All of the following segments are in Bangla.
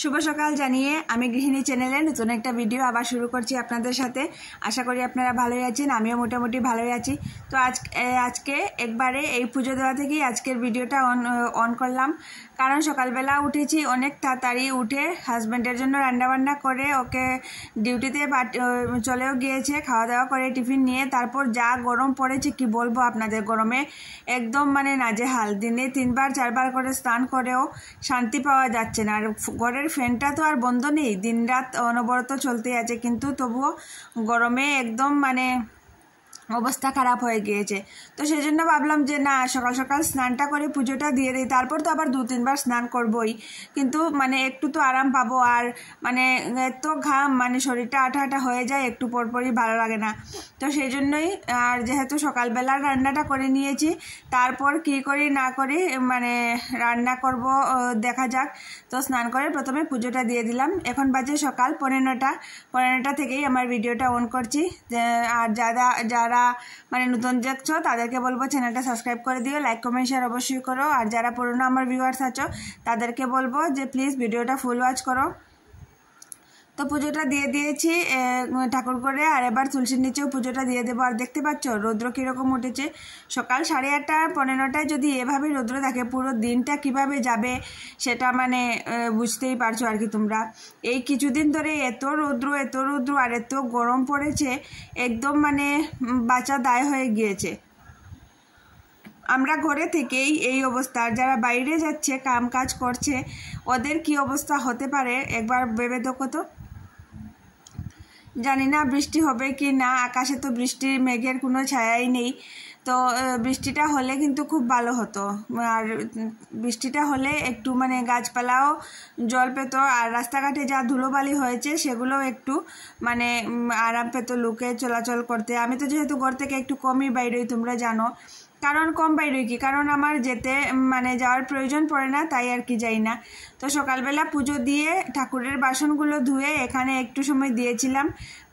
শুভ সকাল জানিয়ে আমি গৃহিণী চ্যানেলে নতুন একটা ভিডিও আবার শুরু করছি আপনাদের সাথে আশা করি আপনারা ভালোই আছেন আমিও মোটামুটি ভালোই আছি তো আজ আজকে একবারে এই পুজো দেওয়া থেকেই আজকের ভিডিওটা অন অন করলাম কারণ সকালবেলা উঠেছি অনেক তাড়াতাড়ি উঠে হাজব্যান্ডের জন্য রান্নাবান্না করে ওকে ডিউটিতে চলেও গিয়েছে খাওয়া দাওয়া করে টিফিন নিয়ে তারপর যা গরম পড়েছে কি বলবো আপনাদের গরমে একদম মানে নাজেহাল দিনে তিনবার চারবার করে স্নান করেও শান্তি পাওয়া যাচ্ছে না আর ঘরের ফ্যানটা তো আর বন্ধ নেই দিনরাত অনবরত চলতেই আছে কিন্তু তবুও গরমে একদম মানে অবস্থা খারাপ হয়ে গিয়েছে তো সেই জন্য ভাবলাম যে না সকাল সকাল স্নানটা করে পুজোটা দিয়ে দিই তারপর তো আবার দু তিনবার স্নান করবই কিন্তু মানে একটু তো আরাম পাবো আর মানে এত ঘাম মানে শরীরটা আঠা আঠা হয়ে যায় একটু পরপরই ভালো লাগে না তো সেই জন্যই আর যেহেতু সকালবেলা রান্নাটা করে নিয়েছি তারপর কি করি না করি মানে রান্না করব দেখা যাক তো স্নান করে প্রথমে পুজোটা দিয়ে দিলাম এখন বাজে সকাল পনেরোটা পনেরোটা থেকেই আমার ভিডিওটা অন করছি আর যারা যারা যারা মানে নতুন দেখছ তাদেরকে বলবো চ্যানেলটা সাবস্ক্রাইব করে দিও লাইক কমেন্ট শেয়ার অবশ্যই করো আর যারা পুরনো আমার ভিউয়ার্স আছো তাদেরকে বলবো যে প্লিজ ভিডিওটা ফুল ওয়াচ করো তো পুজোটা দিয়ে দিয়েছি ঠাকুর করে আর এবার তুলসীর নিচেও পুজোটা দিয়ে দেবো আর দেখতে পাচ্ছ রৌদ্র কীরকম উঠেছে সকাল সাড়ে আটটা পনেরোটায় যদি এভাবে রৌদ্র থাকে পুরো দিনটা কিভাবে যাবে সেটা মানে বুঝতেই পারছো আর কি তোমরা এই কিছুদিন ধরে এত রৌদ্র এত রৌদ্র আর এত গরম পড়েছে একদম মানে বাঁচা দায় হয়ে গিয়েছে আমরা ঘরে থেকেই এই অবস্থা যারা বাইরে যাচ্ছে কাম কাজ করছে ওদের কি অবস্থা হতে পারে একবার ভেবে দেখো তো জানি না বৃষ্টি হবে কি না আকাশে তো বৃষ্টির মেঘের কোনো ছায়াই নেই তো বৃষ্টিটা হলে কিন্তু খুব ভালো হতো আর বৃষ্টিটা হলে একটু মানে গাছপালাও জল পেত আর রাস্তাঘাটে যা ধুলোবালি হয়েছে সেগুলোও একটু মানে আরাম পেত লোকে চলাচল করতে আমি তো যেহেতু ঘর থেকে একটু কমই বাইরে তোমরা জানো কারণ কম বাইরে কি কারণ আমার যেতে মানে যাওয়ার প্রয়োজন পড়ে না তাই আর কি যাই না তো সকালবেলা পুজো দিয়ে ঠাকুরের বাসনগুলো ধুয়ে এখানে একটু সময় দিয়েছিলাম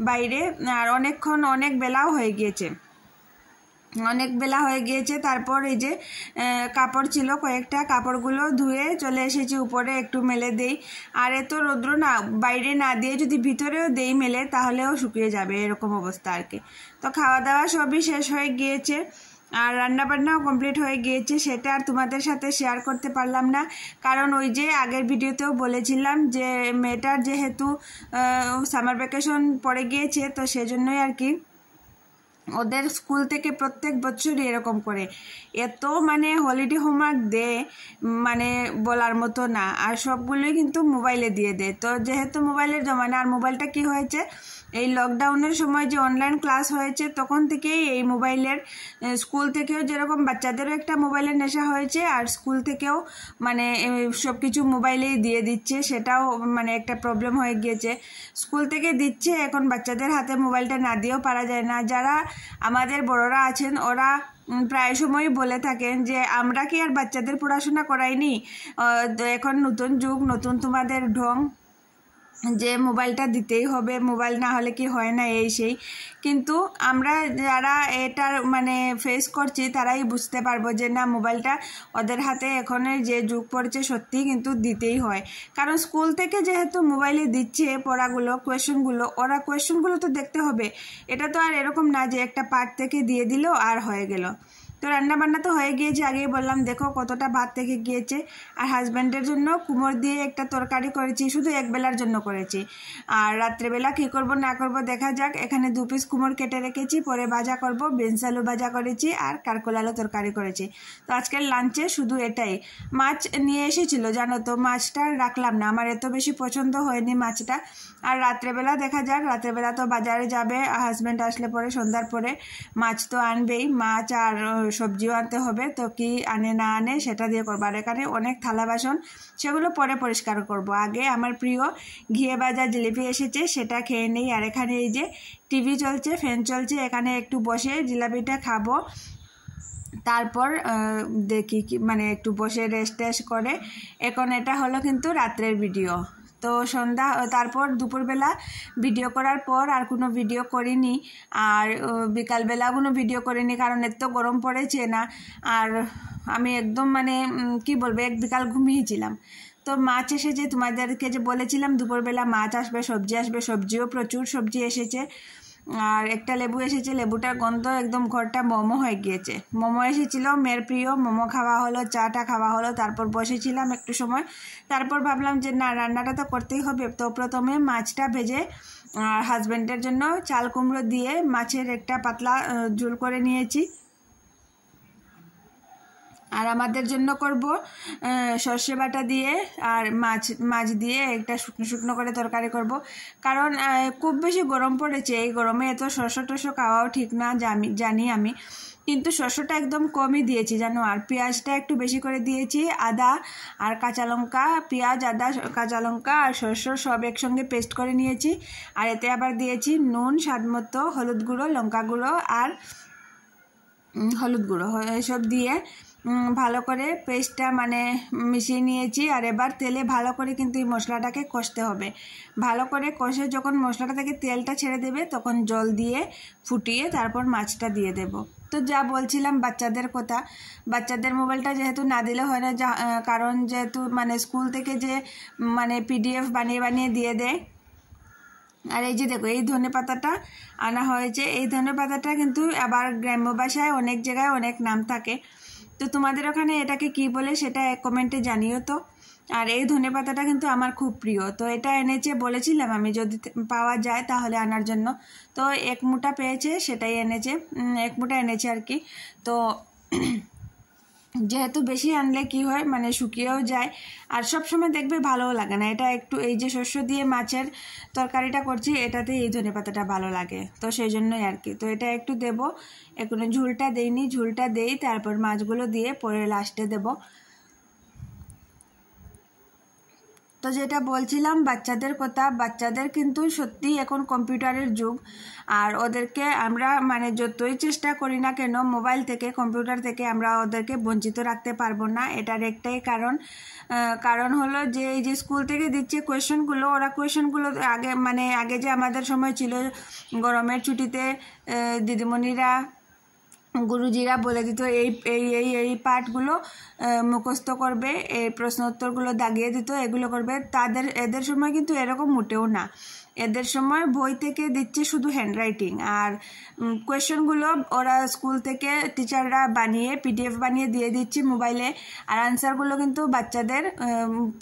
বাইরে আর অনেকক্ষণ অনেক বেলাও হয়ে গিয়েছে অনেক বেলা হয়ে গিয়েছে তারপর এই যে কাপড় ছিল কয়েকটা কাপড়গুলো ধুয়ে চলে এসেছি উপরে একটু মেলে দেই আর এত রৌদ্র না বাইরে না দিয়ে যদি ভিতরেও দেই মেলে তাহলেও শুকিয়ে যাবে এরকম অবস্থা আর কি তো খাওয়া দাওয়া সবই শেষ হয়ে গিয়েছে আর রান্নাবান্নাও কমপ্লিট হয়ে গিয়েছে সেটা আর তোমাদের সাথে শেয়ার করতে পারলাম না কারণ ওই যে আগের ভিডিওতেও বলেছিলাম যে মেয়েটার যেহেতু সামার ভ্যাকেশন পড়ে গিয়েছে তো সেজন্যই আর কি ওদের স্কুল থেকে প্রত্যেক বছরই এরকম করে এত মানে হলিডে হোমওয়ার্ক দেয় মানে বলার মতো না আর সবগুলোই কিন্তু মোবাইলে দিয়ে দেয় তো যেহেতু মোবাইলের জমানা আর মোবাইলটা কি হয়েছে এই লকডাউনের সময় যে অনলাইন ক্লাস হয়েছে তখন থেকেই এই মোবাইলের স্কুল থেকেও যেরকম বাচ্চাদেরও একটা মোবাইলের নেশা হয়েছে আর স্কুল থেকেও মানে সব কিছু মোবাইলেই দিয়ে দিচ্ছে সেটাও মানে একটা প্রবলেম হয়ে গিয়েছে স্কুল থেকে দিচ্ছে এখন বাচ্চাদের হাতে মোবাইলটা না দিয়েও পারা যায় না যারা আমাদের বড়রা আছেন ওরা প্রায় সময় বলে থাকেন যে আমরা কি আর বাচ্চাদের পড়াশোনা করাইনি এখন নতুন যুগ নতুন তোমাদের ঢং যে মোবাইলটা দিতেই হবে মোবাইল না হলে কি হয় না এই সেই কিন্তু আমরা যারা এটা মানে ফেস করছি তারাই বুঝতে পারবো যে না মোবাইলটা ওদের হাতে এখনের যে যুগ পড়ছে সত্যি কিন্তু দিতেই হয় কারণ স্কুল থেকে যেহেতু মোবাইলে দিচ্ছে পড়াগুলো কোয়েশনগুলো ওরা কোয়েশনগুলো তো দেখতে হবে এটা তো আর এরকম না যে একটা পার্ট থেকে দিয়ে দিল আর হয়ে গেল তো রান্নাবান্না তো হয়ে গিয়েছে আগেই বললাম দেখো কতটা ভাত থেকে গিয়েছে আর হাজব্যান্ডের জন্য কুমোর দিয়ে একটা তরকারি করেছি শুধু এক বেলার জন্য করেছি আর রাত্রেবেলা কী করব না করব দেখা যাক এখানে দু পিস কুমোর কেটে রেখেছি পরে ভাজা করব বিনস আলু ভাজা করেছি আর কারকোল আলু তরকারি করেছি তো আজকের লাঞ্চে শুধু এটাই মাছ নিয়ে এসেছিল জানো তো মাছটা রাখলাম না আমার এত বেশি পছন্দ হয়নি মাছটা আর রাত্রেবেলা দেখা যাক রাত্রেবেলা তো বাজারে যাবে হাজব্যান্ড আসলে পরে সন্ধ্যার পরে মাছ তো আনবেই মাছ আর সবজিও আনতে হবে তো কি আনে না আনে সেটা দিয়ে করবো আর এখানে অনেক থালা বাসন সেগুলো পরে পরিষ্কার করব আগে আমার প্রিয় ঘিয়ে বাজার জিলিপি এসেছে সেটা খেয়ে নেই আর এখানে এই যে টিভি চলছে ফ্যান চলছে এখানে একটু বসে জিলাপিটা খাবো তারপর দেখি মানে একটু বসে রেস্ট টেস্ট করে এখন এটা হলো কিন্তু রাত্রের ভিডিও তো সন্ধ্যা তারপর দুপুরবেলা ভিডিও করার পর আর কোনো ভিডিও করিনি আর বিকালবেলা কোনো ভিডিও করিনি কারণ এত গরম পড়েছে না আর আমি একদম মানে কি বলবো এক বিকাল ঘুমিয়েছিলাম তো মাছ এসেছে তোমাদেরকে যে বলেছিলাম দুপুরবেলা মাছ আসবে সবজি আসবে সবজিও প্রচুর সবজি এসেছে আর একটা লেবু এসেছে লেবুটার গন্ধ একদম ঘরটা মোমো হয়ে গিয়েছে মোমো এসেছিলো মেয়ের প্রিয় মোমো খাওয়া হলো চাটা খাওয়া হলো তারপর বসেছিলাম একটু সময় তারপর ভাবলাম যে না রান্নাটা তো করতেই হবে তো প্রথমে মাছটা ভেজে আর হাজব্যান্ডের জন্য চাল কুমড়ো দিয়ে মাছের একটা পাতলা ঝোল করে নিয়েছি আর আমাদের জন্য করব সর্ষে বাটা দিয়ে আর মাছ মাছ দিয়ে একটা শুকনো শুকনো করে তরকারি করব কারণ খুব বেশি গরম পড়েছে এই গরমে এত সর্ষে টর্ষ খাওয়াও ঠিক না জানি আমি কিন্তু শস্যটা একদম কমই দিয়েছি জানো আর পেঁয়াজটা একটু বেশি করে দিয়েছি আদা আর কাঁচা লঙ্কা পেঁয়াজ আদা কাঁচা লঙ্কা আর শস্য সব একসঙ্গে পেস্ট করে নিয়েছি আর এতে আবার দিয়েছি নুন স্বাদ মতো হলুদ গুঁড়ো লঙ্কা গুঁড়ো আর হলুদ গুঁড়ো এসব দিয়ে ভালো করে পেস্টটা মানে মিশিয়ে নিয়েছি আর এবার তেলে ভালো করে কিন্তু এই মশলাটাকে কষতে হবে ভালো করে কষে যখন মশলাটা থেকে তেলটা ছেড়ে দেবে তখন জল দিয়ে ফুটিয়ে তারপর মাছটা দিয়ে দেব তো যা বলছিলাম বাচ্চাদের কথা বাচ্চাদের মোবাইলটা যেহেতু না দিলে হয় না যা কারণ যেহেতু মানে স্কুল থেকে যে মানে পিডিএফ বানিয়ে বানিয়ে দিয়ে দেয় আর এই যে দেখো এই ধনে পাতাটা আনা হয়েছে এই ধনে পাতাটা কিন্তু আবার গ্রাম্য ভাষায় অনেক জায়গায় অনেক নাম থাকে তো তোমাদের ওখানে এটাকে কি বলে সেটা এক কমেন্টে জানিও তো আর এই ধনে পাতাটা কিন্তু আমার খুব প্রিয় তো এটা এনেছে বলেছিলাম আমি যদি পাওয়া যায় তাহলে আনার জন্য তো এক মুটা পেয়েছে সেটাই এনেছে এক মুটা এনেছে আর কি তো যেহেতু বেশি আনলে কি হয় মানে শুকিয়েও যায় আর সব সময় দেখবে ভালোও লাগে না এটা একটু এই যে শস্য দিয়ে মাছের তরকারিটা করছি এটাতে এই ধনে পাতাটা ভালো লাগে তো সেই জন্যই আর কি তো এটা একটু দেব এখনো ঝুলটা দেইনি ঝুলটা দেই তারপর মাছগুলো দিয়ে পরে লাস্টে দেবো তো যেটা বলছিলাম বাচ্চাদের কথা বাচ্চাদের কিন্তু সত্যি এখন কম্পিউটারের যুগ আর ওদেরকে আমরা মানে যতই চেষ্টা করি না কেন মোবাইল থেকে কম্পিউটার থেকে আমরা ওদেরকে বঞ্চিত রাখতে পারবো না এটার একটাই কারণ কারণ হলো যে এই যে স্কুল থেকে দিচ্ছে কোয়েশনগুলো ওরা কোয়েশনগুলো আগে মানে আগে যে আমাদের সময় ছিল গরমের ছুটিতে দিদিমণিরা গুরুজিরা বলে দিত এই এই এই এই পাঠগুলো মুখস্থ করবে এই প্রশ্নোত্তরগুলো দাগিয়ে দিত এগুলো করবে তাদের এদের সময় কিন্তু এরকম মোটেও না এদের সময় বই থেকে দিচ্ছে শুধু হ্যান্ডরাইটিং আর কোয়েশনগুলো ওরা স্কুল থেকে টিচাররা বানিয়ে পিডিএফ বানিয়ে দিয়ে দিচ্ছে মোবাইলে আর আনসারগুলো কিন্তু বাচ্চাদের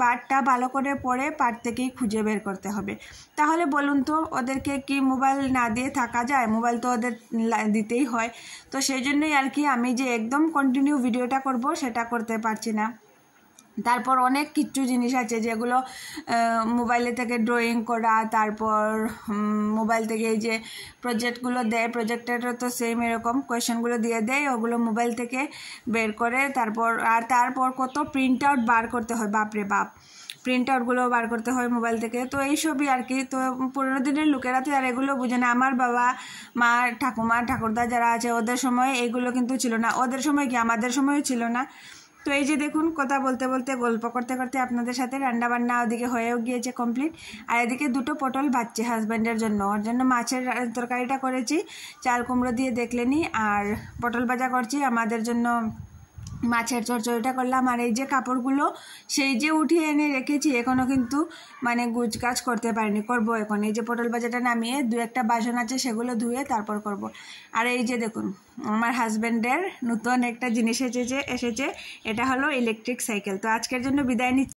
পার্টটা ভালো করে পড়ে পার্ট থেকেই খুঁজে বের করতে হবে তাহলে বলুন তো ওদেরকে কি মোবাইল না দিয়ে থাকা যায় মোবাইল তো ওদের দিতেই হয় তো সেই জন্যই আর কি আমি যে একদম কন্টিনিউ ভিডিওটা করব সেটা করতে পারছি না তারপর অনেক কিছু জিনিস আছে যেগুলো মোবাইলে থেকে ড্রয়িং করা তারপর মোবাইল থেকে এই যে প্রজেক্টগুলো দেয় প্রজেক্টেরও তো সেম এরকম কোয়েশনগুলো দিয়ে দেয় ওগুলো মোবাইল থেকে বের করে তারপর আর তারপর কত প্রিন্ট আউট বার করতে হয় বাপরে বাপ প্রিন্ট আউটগুলো বার করতে হয় মোবাইল থেকে তো এইসবই আর কি তো পুরোনো দিনের লোকেরা তো আর এগুলো বুঝে না আমার বাবা মা ঠাকুমা ঠাকুরদা যারা আছে ওদের সময় এগুলো কিন্তু ছিল না ওদের সময় কি আমাদের সময়ও ছিল না তো এই যে দেখুন কথা বলতে বলতে গল্প করতে করতে আপনাদের সাথে রান্না বান্না ওদিকে হয়েও গিয়েছে কমপ্লিট আর এদিকে দুটো পটল ভাজছে হাজব্যান্ডের জন্য ওর জন্য মাছের তরকারিটা করেছি চাল কুমড়ো দিয়ে দেখলেনি আর পটল ভাজা করছি আমাদের জন্য মাছের চরচরিটা করলাম আর এই যে কাপড়গুলো সেই যে উঠিয়ে এনে রেখেছি এখনও কিন্তু মানে গুজ কাজ করতে পারিনি করব এখন এই যে পটল বাজারটা নামিয়ে দু একটা বাসন আছে সেগুলো ধুয়ে তারপর করব। আর এই যে দেখুন আমার হাজব্যান্ডের নতুন একটা জিনিস এসেছে এসেছে এটা হলো ইলেকট্রিক সাইকেল তো আজকের জন্য বিদায় নিচ্ছি